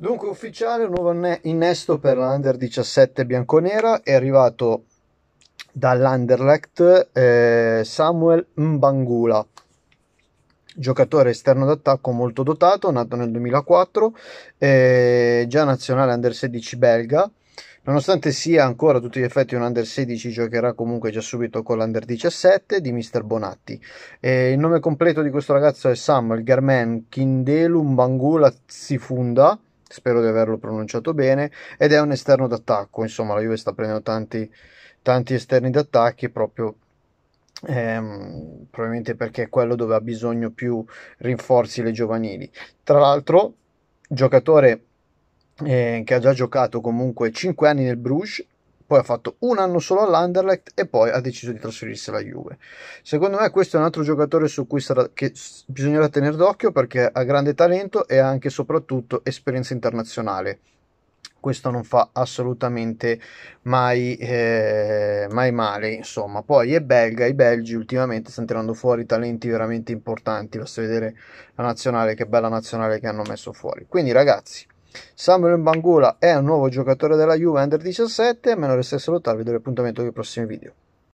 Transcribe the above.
Dunque ufficiale, un nuovo innesto per l'Under 17 bianconera, è arrivato dall'Anderlecht eh, Samuel Mbangula, giocatore esterno d'attacco molto dotato, nato nel 2004, eh, già nazionale Under 16 belga, Nonostante sia ancora a tutti gli effetti un under 16, giocherà comunque già subito con l'under 17 di Mr. Bonatti. E il nome completo di questo ragazzo è Samuel Germain Kindelu Mbangula Zifunda, spero di averlo pronunciato bene, ed è un esterno d'attacco, insomma la Juve sta prendendo tanti, tanti esterni d'attacco proprio ehm, probabilmente perché è quello dove ha bisogno più rinforzi le giovanili. Tra l'altro, giocatore eh, che ha già giocato comunque 5 anni nel Bruges, poi ha fatto un anno solo all'Anderlecht e poi ha deciso di trasferirsi alla Juve. Secondo me questo è un altro giocatore su cui sarà, bisognerà tenere d'occhio perché ha grande talento e ha anche e soprattutto esperienza internazionale. Questo non fa assolutamente mai, eh, mai male, insomma. Poi è belga, i belgi ultimamente stanno tirando fuori talenti veramente importanti, basta vedere la nazionale, che bella nazionale che hanno messo fuori. Quindi ragazzi, Samuel Bangula è un nuovo giocatore della Juve Under 17, a meno restesse vedo l'appuntamento nei prossimi video.